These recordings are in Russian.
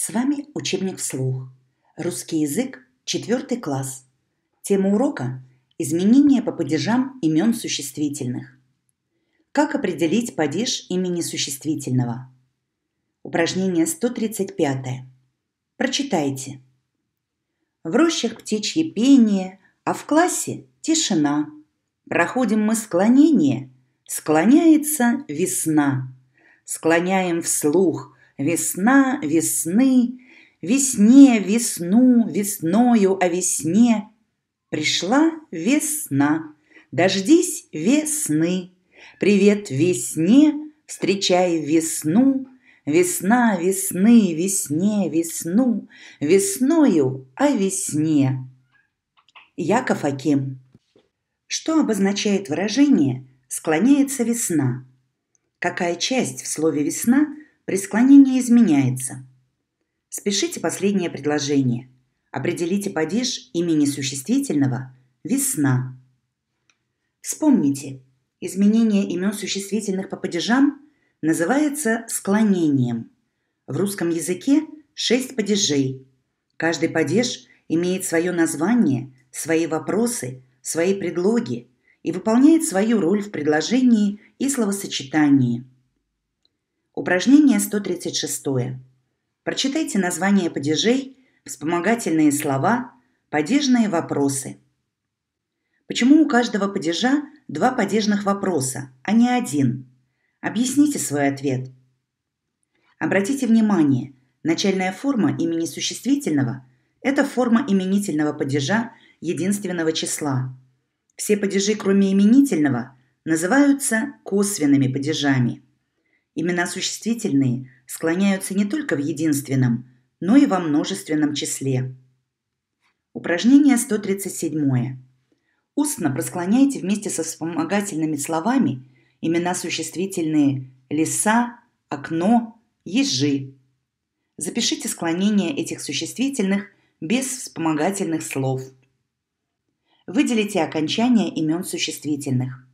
С вами учебник вслух. Русский язык, четвертый класс. Тема урока – изменения по падежам имен существительных. Как определить падеж имени существительного? Упражнение 135. Прочитайте. В рощах птичье пение, а в классе тишина. Проходим мы склонение, склоняется весна. Склоняем вслух – Весна, весны, весне, весну, весною о а весне. Пришла весна, дождись весны. Привет весне, встречай весну. Весна, весны, весне, весну, весною о а весне. Яков Аким. Что обозначает выражение «склоняется весна»? Какая часть в слове «весна» При склонении изменяется. Спешите последнее предложение. Определите падеж имени существительного «весна». Вспомните, изменение имен существительных по падежам называется склонением. В русском языке шесть падежей. Каждый падеж имеет свое название, свои вопросы, свои предлоги и выполняет свою роль в предложении и словосочетании – Упражнение 136. Прочитайте название падежей, вспомогательные слова, падежные вопросы. Почему у каждого падежа два падежных вопроса, а не один? Объясните свой ответ. Обратите внимание, начальная форма имени существительного – это форма именительного падежа единственного числа. Все падежи, кроме именительного, называются косвенными падежами – Имена существительные склоняются не только в единственном, но и во множественном числе. Упражнение 137. Устно просклоняйте вместе со вспомогательными словами имена существительные «леса», «окно», «ежи». Запишите склонение этих существительных без вспомогательных слов. Выделите окончания имен существительных.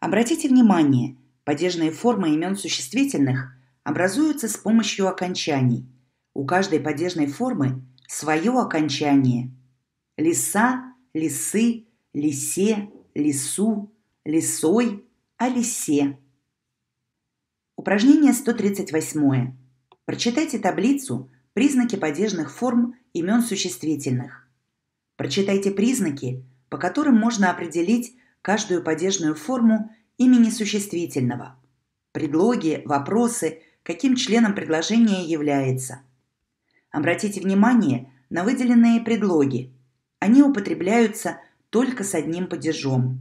Обратите внимание – Падежные формы имен существительных образуются с помощью окончаний. У каждой падежной формы свое окончание. Лиса, лисы, лисе, лису, лисой, о а лисе. Упражнение 138. Прочитайте таблицу «Признаки падежных форм имен существительных». Прочитайте признаки, по которым можно определить каждую падежную форму имени существительного. Предлоги, вопросы, каким членом предложения является. Обратите внимание на выделенные предлоги. Они употребляются только с одним падежом.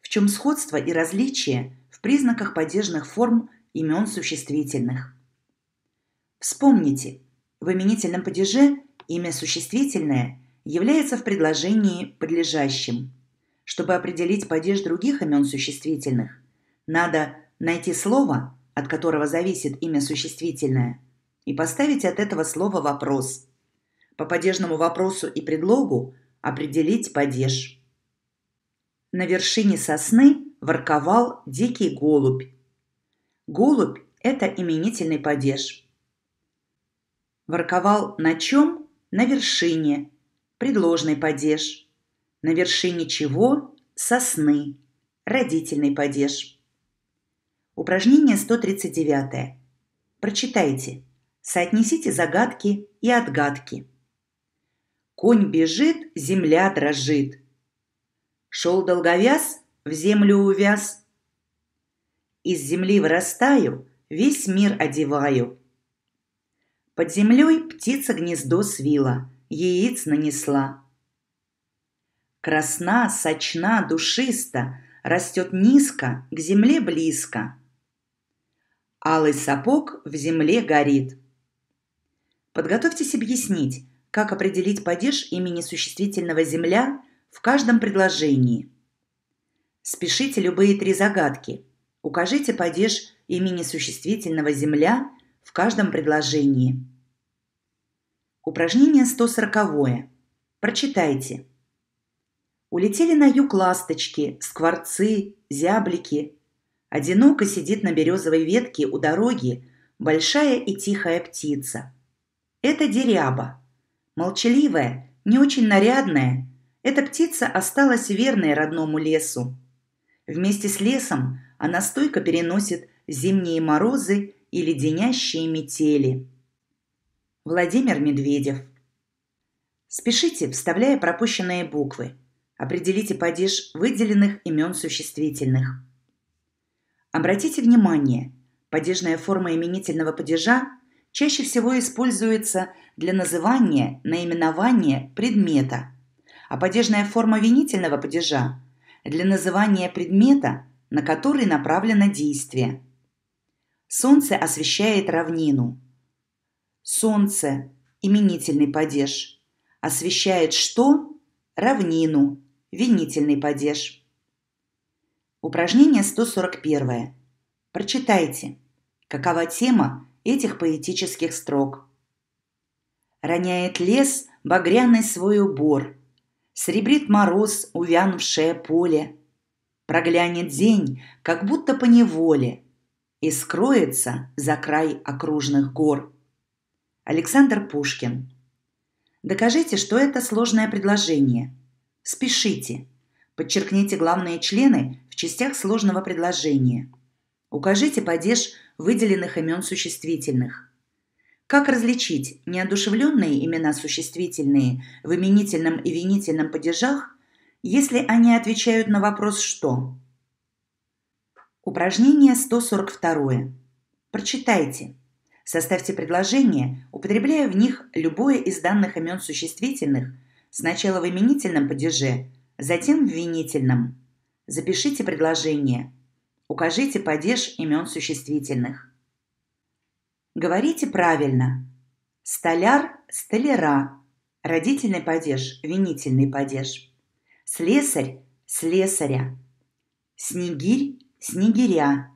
В чем сходство и различие в признаках падежных форм имен существительных? Вспомните, в именительном падеже имя существительное является в предложении подлежащим – чтобы определить падеж других имен существительных, надо найти слово, от которого зависит имя существительное, и поставить от этого слова вопрос. По падежному вопросу и предлогу определить падеж. На вершине сосны ворковал дикий голубь. Голубь – это именительный падеж. Ворковал на чем? На вершине. Предложный падеж на вершине чего сосны, родительный падеж. Упражнение 139. Прочитайте. Соотнесите загадки и отгадки. Конь бежит, земля дрожит. Шел долговяз, в землю увяз. Из земли вырастаю, весь мир одеваю. Под землей птица гнездо свила, яиц нанесла. Красна, сочна, душиста, растет низко, к земле близко. Алый сапог в земле горит. Подготовьтесь объяснить, как определить падеж имени существительного «земля» в каждом предложении. Спешите любые три загадки. Укажите падеж имени существительного «земля» в каждом предложении. Упражнение 140. Прочитайте. Улетели на юг ласточки, скворцы, зяблики. Одиноко сидит на березовой ветке у дороги большая и тихая птица. Это деряба. Молчаливая, не очень нарядная, эта птица осталась верной родному лесу. Вместе с лесом она стойко переносит зимние морозы и леденящие метели. Владимир Медведев. Спешите, вставляя пропущенные буквы. Определите падеж выделенных имен существительных. Обратите внимание, падежная форма именительного падежа чаще всего используется для называния, наименования предмета, а падежная форма винительного падежа – для называния предмета, на который направлено действие. Солнце освещает равнину. Солнце – именительный падеж. Освещает что? Равнину. Винительный падеж. Упражнение 141. Прочитайте, какова тема этих поэтических строк. Роняет лес багряный свой убор, Сребрит мороз увянувшее поле, Проглянет день, как будто по неволе, И скроется за край окружных гор. Александр Пушкин. Докажите, что это сложное предложение – Спешите. Подчеркните главные члены в частях сложного предложения. Укажите падеж выделенных имен существительных. Как различить неодушевленные имена существительные в именительном и винительном падежах, если они отвечают на вопрос «что»? Упражнение 142. Прочитайте. Составьте предложения, употребляя в них любое из данных имен существительных – Сначала в именительном падеже, затем в винительном. Запишите предложение. Укажите падеж имен существительных. Говорите правильно. Столяр – столяра. Родительный падеж – винительный падеж. Слесарь – слесаря. Снегирь – снегиря.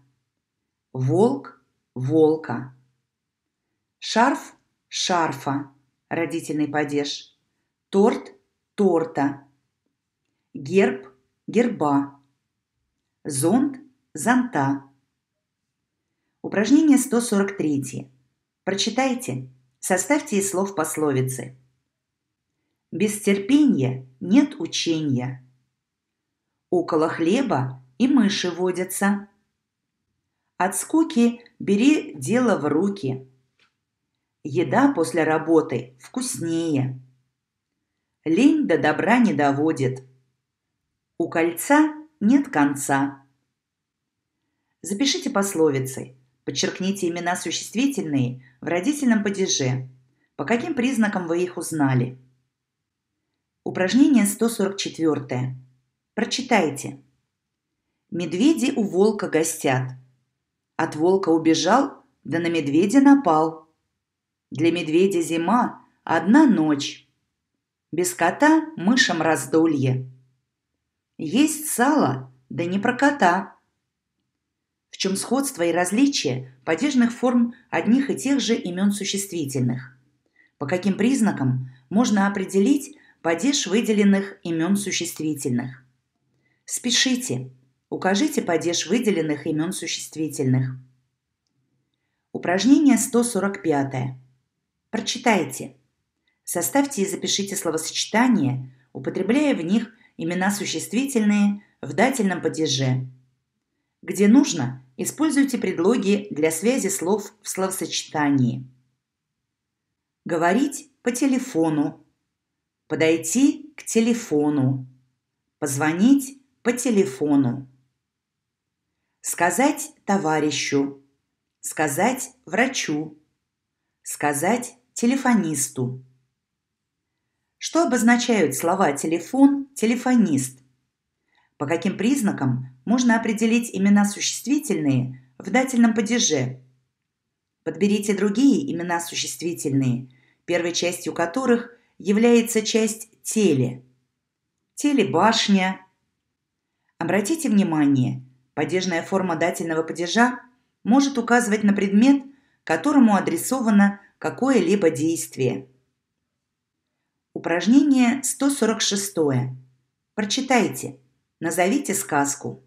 Волк – волка. Шарф – шарфа. Родительный падеж – Торт – торта. Герб – герба. Зонт – зонта. Упражнение 143. Прочитайте, составьте из слов пословицы. Без терпения нет учения. Около хлеба и мыши водятся. От скуки бери дело в руки. Еда после работы вкуснее лень до добра не доводит. У кольца нет конца. Запишите пословицы, подчеркните имена существительные в родительном падеже. По каким признакам вы их узнали? Упражнение 144. Прочитайте. Медведи у волка гостят. От волка убежал, да на медведя напал. Для медведя зима – одна ночь. Без кота мышам раздолье. Есть сало, да не про кота. В чем сходство и различие падежных форм одних и тех же имен существительных? По каким признакам можно определить падеж выделенных имен существительных? Спешите, укажите падеж выделенных имен существительных. Упражнение 145. Прочитайте. Составьте и запишите словосочетания, употребляя в них имена существительные в дательном падеже. Где нужно, используйте предлоги для связи слов в словосочетании. Говорить по телефону. Подойти к телефону. Позвонить по телефону. Сказать товарищу. Сказать врачу. Сказать телефонисту. Что обозначают слова «телефон», «телефонист»? По каким признакам можно определить имена существительные в дательном падеже? Подберите другие имена существительные, первой частью которых является часть «теле». Телебашня. Обратите внимание, падежная форма дательного падежа может указывать на предмет, которому адресовано какое-либо действие. Упражнение 146. Прочитайте. Назовите сказку.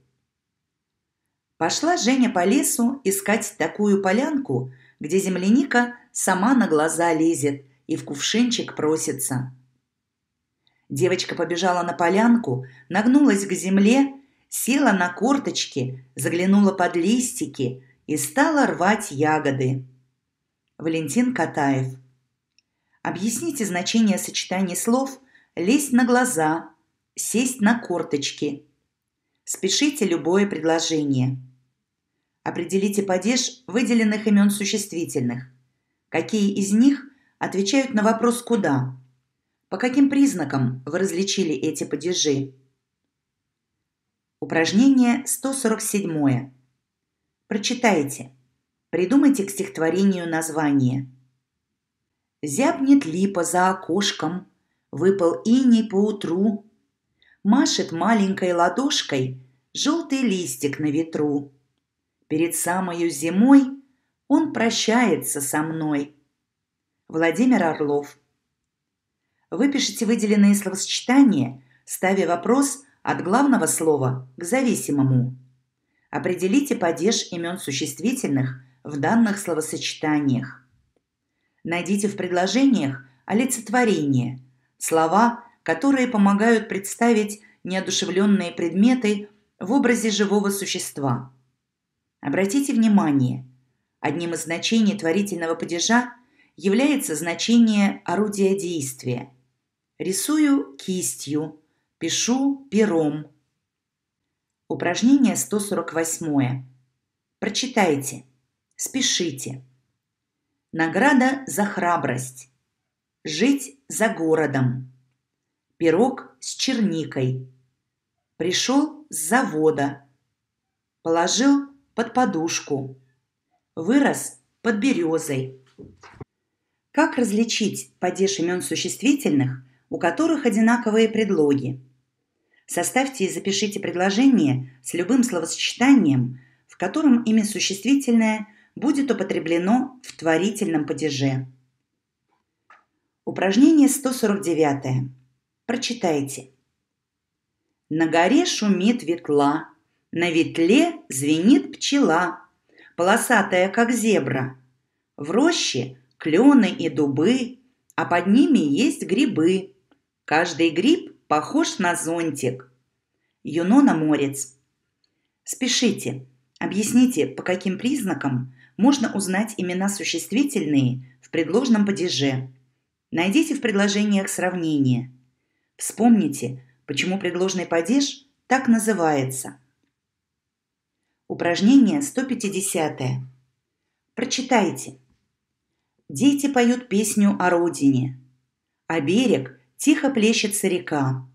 Пошла Женя по лесу искать такую полянку, где земляника сама на глаза лезет и в кувшинчик просится. Девочка побежала на полянку, нагнулась к земле, села на корточки, заглянула под листики и стала рвать ягоды. Валентин Катаев – Объясните значение сочетания слов «лезть на глаза», «сесть на корточки». Спешите любое предложение. Определите падеж выделенных имен существительных. Какие из них отвечают на вопрос «куда»? По каким признакам вы различили эти падежи? Упражнение 147. Прочитайте. Придумайте к стихотворению название – Зябнет липа за окошком, выпал иней поутру. Машет маленькой ладошкой желтый листик на ветру. Перед самою зимой он прощается со мной. Владимир Орлов Выпишите выделенные словосочетания, ставя вопрос от главного слова к зависимому. Определите падеж имен существительных в данных словосочетаниях. Найдите в предложениях олицетворение, слова, которые помогают представить неодушевленные предметы в образе живого существа. Обратите внимание, одним из значений творительного падежа является значение орудия действия. Рисую кистью, пишу пером. Упражнение 148. Прочитайте, спешите. Награда за храбрость. Жить за городом. Пирог с черникой. Пришел с завода. Положил под подушку. Вырос под березой. Как различить падеж имен существительных, у которых одинаковые предлоги? Составьте и запишите предложение с любым словосочетанием, в котором имя существительное – будет употреблено в творительном падеже. Упражнение 149. Прочитайте. На горе шумит ветла, на ветле звенит пчела, полосатая, как зебра. В роще клены и дубы, а под ними есть грибы. Каждый гриб похож на зонтик. Юнона Морец. Спешите, объясните, по каким признакам можно узнать имена существительные в предложном падеже. Найдите в предложениях сравнение. Вспомните, почему предложный падеж так называется. Упражнение 150. Прочитайте. Дети поют песню о родине, а берег тихо плещется река.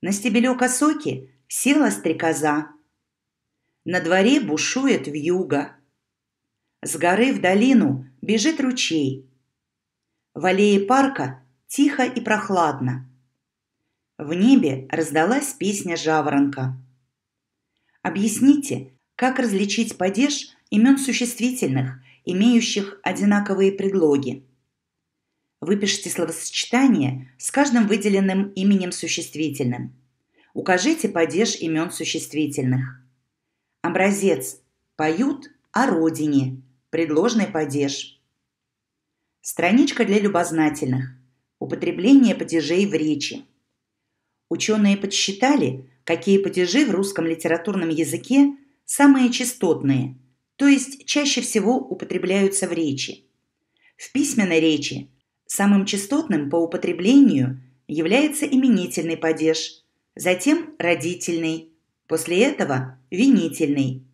На стебелек осоки села стрекоза. На дворе бушует вьюга – с горы в долину бежит ручей. В аллее парка тихо и прохладно. В небе раздалась песня жаворонка. Объясните, как различить падеж имен существительных, имеющих одинаковые предлоги. Выпишите словосочетание с каждым выделенным именем существительным. Укажите падеж имен существительных. Образец «Поют о родине». Предложный падеж. Страничка для любознательных. Употребление падежей в речи. Ученые подсчитали, какие падежи в русском литературном языке самые частотные, то есть чаще всего употребляются в речи. В письменной речи самым частотным по употреблению является именительный падеж, затем родительный, после этого винительный.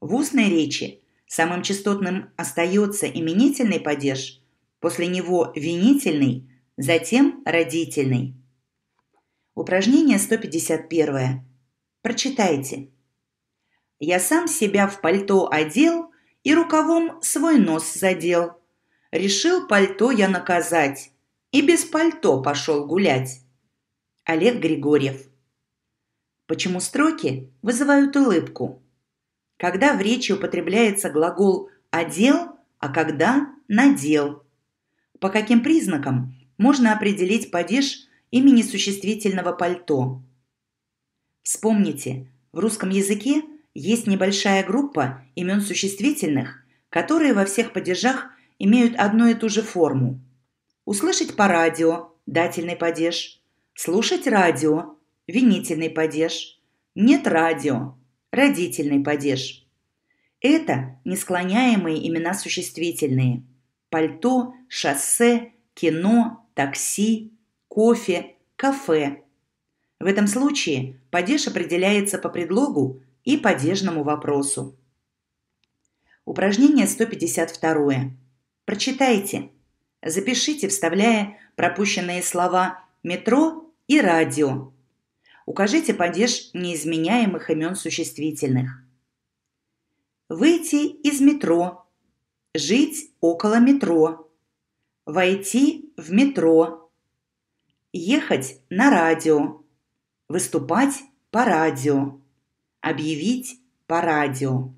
В устной речи Самым частотным остается именительный падеж, после него винительный, затем родительный. Упражнение 151. Прочитайте. «Я сам себя в пальто одел и рукавом свой нос задел. Решил пальто я наказать и без пальто пошел гулять». Олег Григорьев. Почему строки вызывают улыбку? когда в речи употребляется глагол «одел», а когда «надел». По каким признакам можно определить падеж имени существительного пальто? Вспомните, в русском языке есть небольшая группа имен существительных, которые во всех падежах имеют одну и ту же форму. Услышать по радио – дательный падеж. Слушать радио – винительный падеж. Нет радио родительный падеж. Это несклоняемые имена существительные. Пальто, шоссе, кино, такси, кофе, кафе. В этом случае падеж определяется по предлогу и падежному вопросу. Упражнение 152. Прочитайте. Запишите, вставляя пропущенные слова «метро» и «радио» Укажите падеж неизменяемых имен существительных. Выйти из метро. Жить около метро. Войти в метро. Ехать на радио. Выступать по радио. Объявить по радио.